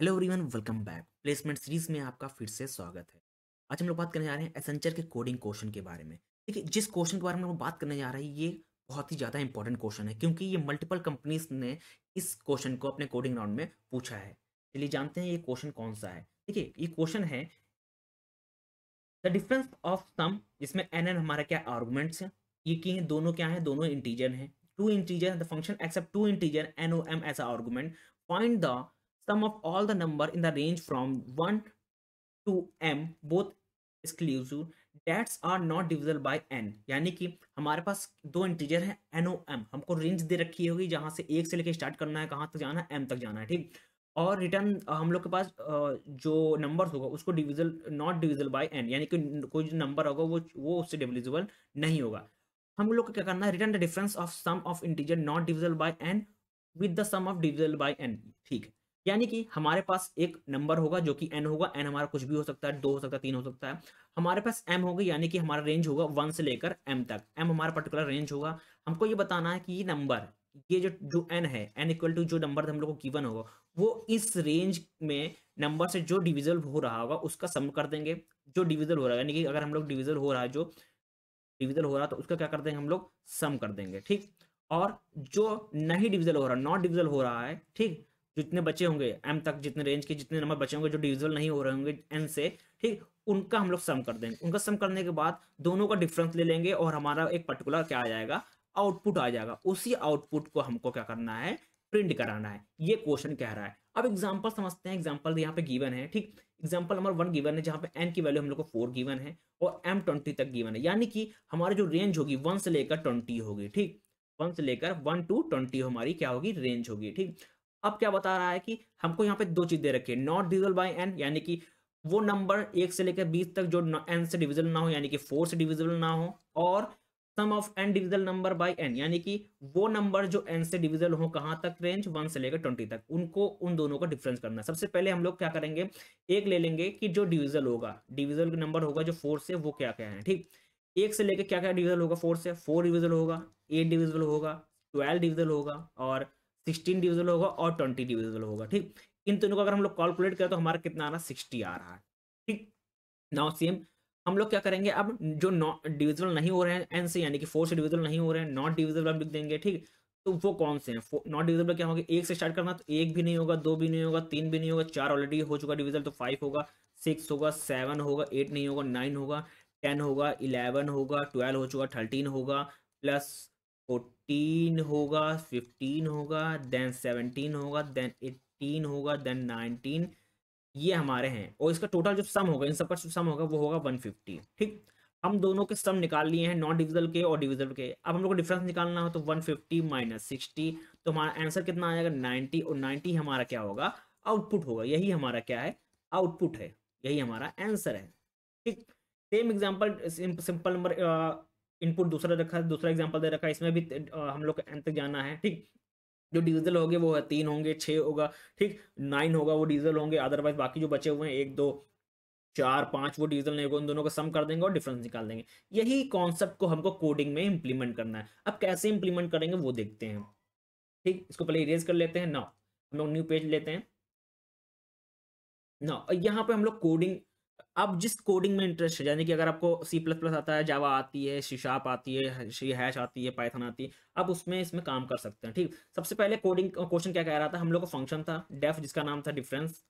hello everyone welcome back placement series में आपका फिर से स्वागत है आज हम लोग बात करने जा रहे हैं एसेंचर के कोडिंग क्वेश्चन के बारे में देखिए जिस क्वेश्चन के बारे में हम बात करने जा रहे हैं ये बहुत ही ज़्यादा इंपॉर्टेंट क्वेश्चन है क्योंकि ये मल्टीपल कंपनीज ने इस क्वेश्चन को अपने कोडिंग राउंड में पूछा है चलिए जानते हैं ये क्वेश्चन कौन सा है देखिए ये क्वेश्चन है द डिफरेंस ऑफ सम जिसमें एन एन हमारा क्या आर्गूमेंट्स हैं ये की हैं दोनों क्या हैं दोनों इंटीजर हैं two integer the function accept two integer N O M as argument find the sum of all the number in the range from 1 to m both exclusive that's are not divisible by N यानी कि हमारे पास दो integer है N ओ M हमको range दे रखी होगी जहाँ से एक से लेके स्टार्ट करना है कहाँ तक जाना है एम तक जाना है ठीक और रिटर्न हम लोग के पास जो नंबर होगा उसको divisible not divisible by N यानी कि कोई जो नंबर होगा वो वो उससे डिविजिबल नहीं होगा हम लोग को क्या करना है return the difference of sum of integer not divisible by n with the sum of divisible by n ठीक है यानी कि हमारे पास एक नंबर होगा जो कि एन होगा एन हमारा कुछ भी हो सकता है दो हो सकता है तीन हो सकता है हमारे पास एम होगा यानी कि हमारा रेंज होगा वन से लेकर एम तक एम हमारा पर्टिकुलर रेंज होगा हमको ये बताना है कि ये नंबर ये जो जो एन है एन इक्वल टू जो नंबर हम लोग को गिवन होगा वो इस रेंज में नंबर से जो डिविजल हो रहा होगा उसका सम कर देंगे जो डिविजल हो रहा है यानी कि अगर हम लोग डिविजल हो रहा है जो डिविजल हो रहा है तो उसका क्या कर देंगे हम लोग सम कर देंगे ठीक और जो नहीं डिविजल हो रहा नॉट डिविजल हो रहा है ठीक जितने बचे होंगे एम तक जितने रेंज के जितने नंबर बचे होंगे जो डिविजल नहीं हो रहे होंगे एन से ठीक उनका हम लोग सम कर देंगे उनका सम करने के बाद दोनों का डिफरेंस ले लेंगे और हमारा एक पर्टिकुलर क्या आ जाएगा आउटपुट आ जाएगा उसी आउटपुट को हमको क्या करना है प्रिंट कराना है ये क्वेश्चन कह रहा है अब एग्जाम्पल समझते हैं एग्जाम्पल यहाँ पे गिवन है ठीक एग्जाम्पल नंबर वन गिवन है जहाँ पे एन की वैल्यू हम लोग को फोर गिवन है और एम ट्वेंटी तक गिवन है यानी कि हमारी जो रेंज होगी वन से लेकर ट्वेंटी होगी ठीक वन से लेकर वन टू ट्वेंटी हमारी क्या होगी रेंज होगी ठीक अब क्या बता रहा है कि हमको यहाँ पे दो चीज दे रखी है नॉट डिविजल बाय एन यानी कि वो नंबर एक से लेकर बीस तक जो एन से डिविजल ना हो यानी कि फोर से डिविजल ना हो और sum of n divisible number by N यानी कि वो नंबर जो एन से डिविजल हो कहाँ तक रेंज वन से लेकर ट्वेंटी तक उनको उन दोनों का डिफरेंस करना है सबसे पहले हम लोग क्या करेंगे एक ले लेंगे कि जो डिविजल होगा डिविजल नंबर होगा जो फोर से वो क्या क्या है ठीक एक से लेकर क्या क्या डिविजल होगा फोर से फोर डिविजल होगा एट डिविजल होगा ट्वेल्व डिविजल होगा और सिक्सटीन डिविजल होगा और ट्वेंटी डिविजल होगा ठीक इन तीनों को अगर हम लोग कैलकुलेट करें तो हमारा कितना आ रहा है सिक्सटी आ रहा है ठीक नाउ सेम हम लोग क्या करेंगे अब जो नॉट डिविजल नहीं हो रहे हैं एन से यानी कि फोर से डिविजल नहीं हो रहे हैं नॉट डिविजल हम लिख देंगे ठीक तो वो कौन से हैं नॉट डिविजल क्या होगा एक से स्टार्ट करना तो एक भी नहीं होगा दो भी नहीं होगा तीन भी नहीं होगा चार ऑलरेडी हो चुका डिविजल तो फाइव होगा सिक्स होगा सेवन होगा एट नहीं होगा नाइन होगा टेन होगा इलेवन होगा ट्वेल्व हो चुका थर्टीन होगा प्लस टीन होगा फिफ्टीन होगा देन सेवनटीन होगा देन एटीन होगा देन नाइनटीन ये हमारे हैं और इसका टोटल जो सम होगा इन सब का जो सम होगा वो होगा वन फिफ्टी ठीक हम दोनों के सम निकाल लिए हैं नॉन डिविजल के और डिविजल के अब हम लोग को डिफरेंस निकालना हो तो वन फिफ्टी माइनस सिक्सटी तो हमारा आंसर कितना आएगा नाइन्टी और नाइन्टी हमारा क्या होगा आउटपुट होगा यही हमारा क्या है आउटपुट है यही हमारा आंसर है ठीक same example simple number input दूसरा रखा दूसरा एग्जाम्पल दे रखा है इसमें भी हम लोग एन तक जाना है ठीक जो डीजल हो वो है तीन होंगे छः होगा ठीक नाइन होगा वो डीजल होंगे अदरवाइज बाकी जो बचे हुए हैं एक दो चार पाँच वो डीजल नहीं होगा उन दोनों को सम कर देंगे और डिफरेंस निकाल देंगे यही कॉन्सेप्ट को हमको कोडिंग में इंप्लीमेंट करना है अब कैसे इंप्लीमेंट करेंगे वो देखते हैं ठीक इसको पहले इरेज कर लेते हैं ना हम लोग न्यू पेज लेते हैं ना यहाँ पे हम लोग कोडिंग अब जिस कोडिंग में इंटरेस्ट है यानी कि अगर आपको सी प्लस प्लस आता है जावा आती है शीशाप आती है शी हैश आती है पाइथन आती है अब उसमें इसमें काम कर सकते हैं ठीक सबसे पहले कोडिंग क्वेश्चन क्या कह रहा था हम लोग का फंक्शन था डेफ जिसका नाम था डिफरेंस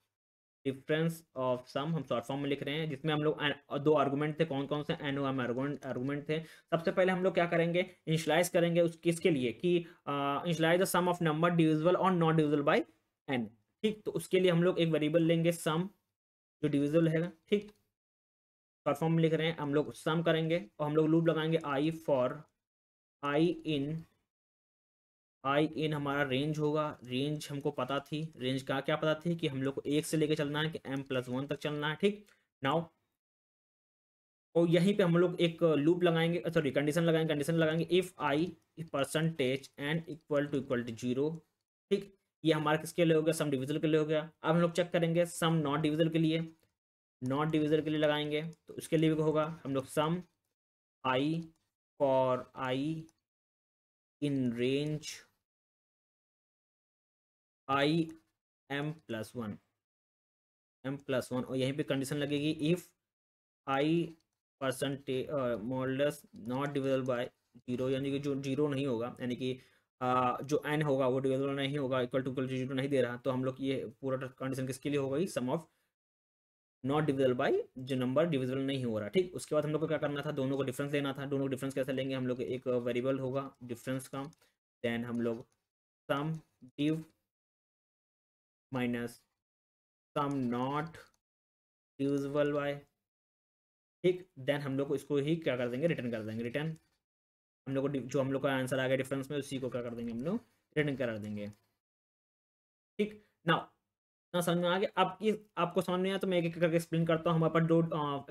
डिफरेंस ऑफ सम हम शॉर्ट फॉर्म में लिख रहे हैं जिसमें हम लोग दो आर्गूमेंट थे कौन कौन से एन ओ एम आर्गूमेंट थे सबसे पहले हम लोग क्या करेंगे इंशलाइज करेंगे उस किसके लिए कि initialize the sum of number divisible और नॉन डिविजल बाई एन ठीक तो उसके लिए हम लोग एक वेरिएबल लेंगे सम जो डिविजल है ठीक परफॉर्म लिख रहे हैं हम लोग सम करेंगे और हम लोग लूप लगाएंगे आई फॉर आई इन आई इन हमारा रेंज होगा रेंज हमको पता थी रेंज का क्या पता थी कि हम लोग को एक से लेकर चलना है कि एम प्लस वन तक चलना है ठीक नाउ और यहीं पे हम लोग एक लूप लगाएंगे सॉरी कंडीशन लगाएंगे कंडीशन लगाएंगे if i percentage n equal to equal to zero ठीक ये हमारा किसके लिए हो गया सम डिविजल के लिए हो गया अब हम लोग चेक करेंगे सम नॉट डिविजल के लिए नॉट डिविजर के लिए लगाएंगे तो उसके लिए भी होगा हम लोग sum i for i in range i m plus one m plus one और यहीं पे कंडीशन लगेगी if i percentage modulus not divisible by zero यानी कि जो जीरो नहीं होगा यानी कि Uh, जो एन होगा वो डिविजल नहीं होगा इक्वल टू इक्वल जीरो नहीं दे रहा तो हम लोग ये पूरा कंडीशन किसके लिए होगा sum of not divisible by जो नंबर डिविजल नहीं हो रहा ठीक उसके बाद हम लोग को क्या करना था दोनों को डिफरेंस लेना था दोनों को डिफरेंस कैसे लेंगे हम लोग एक वेरिएबल होगा डिफरेंस का देन हम लोग sum div minus sum not divisible by ठीक देन हम लोग इसको ही क्या कर देंगे रिटर्न कर देंगे रिटर्न हम लोग को जो हम लोग का आंसर आ गया डिफरेंस में उसी को क्या कर देंगे हम लोग रिटर्न करा देंगे ठीक नाउ ना समझ में आ गया अब आपको समझ में आया तो मैं एक एक करके एक्सप्लेन करता हूँ हमारे पास दो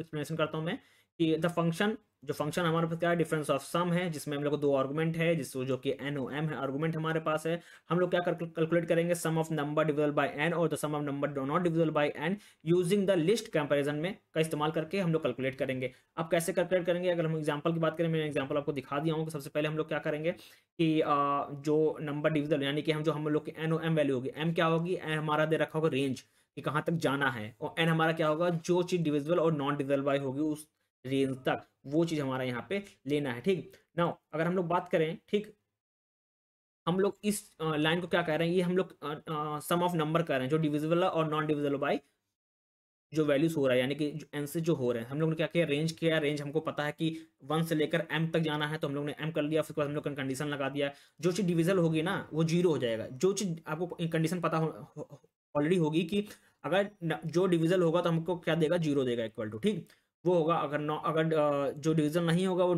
एक्सप्लेनेशन करता हूँ मैं कि द फंक्शन जो फंक्शन हमारे पास क्या है डिफरेंस ऑफ सम है जिसमें हम लोग को दो आर्गुमेंट है जिस जो कि एन ओ एम है आर्गुमेंट हमारे पास है हम लोग क्या कैलकुलेट करेंगे sum of number divisible by n और the sum of number do not divisible by n using the list comparison में का इस्तेमाल करके हम लोग कैलकुलेट करेंगे अब कैसे कैलकुलेट करेंगे अगर हम एग्जाम्पल की बात करें मैंने एग्जाम्पल आपको दिखा दिया हूँ कि सबसे पहले हम लोग क्या करेंगे कि जो नंबर डिविजल यानी कि हम जो हम लोग की एन ओ एम वैल्यू होगी एम क्या होगी एन हमारा दे रखा होगा रेंज कि कहाँ तक जाना है और एन हमारा क्या होगा जो चीज़ डिविजिबल और नॉन डिविजिबल बाय होगी उस रेंज तक वो चीज़ हमारा यहाँ पे लेना है ठीक ना अगर हम लोग बात करें ठीक हम लोग इस लाइन को क्या कह रहे हैं ये हम लोग सम ऑफ नंबर कर रहे हैं जो डिविजिबल और नॉन डिविजिबल बाई जो वैल्यूज हो रहा है यानी कि एंसर जो हो रहे हैं हम लोग ने क्या किया रेंज किया रेंज हमको पता है कि वन से लेकर एम तक जाना है तो हम लोग ने एम कर लिया उसके बाद हम लोग कंडीशन लगा दिया जो चीज़ डिविजल होगी ना वो जीरो हो जाएगा जो चीज़ आपको कंडीशन पता ऑलरेडी हो, हो, होगी कि अगर जो डिविजल होगा तो हमको क्या देगा जीरो देगा इक्वल टू ठीक वो होगा अगर नॉ अगर जो डिवीज़न नहीं होगा वो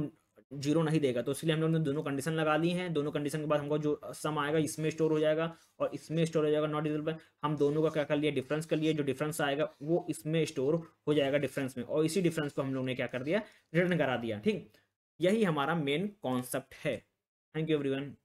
जीरो नहीं देगा तो इसलिए हम लोगों ने दोनों कंडीशन लगा दी हैं दोनों कंडीशन के बाद हमको जो सम आएगा इसमें स्टोर हो जाएगा और इसमें स्टोर हो जाएगा नॉट डिजल पर हम दोनों का क्या कर लिया डिफरेंस कर लिया जो डिफरेंस आएगा वो इसमें स्टोर हो जाएगा डिफरेंस में और इसी डिफरेंस को हम लोग ने क्या कर दिया रिटर्न करा दिया ठीक यही हमारा मेन कॉन्सेप्ट है थैंक यू एवरी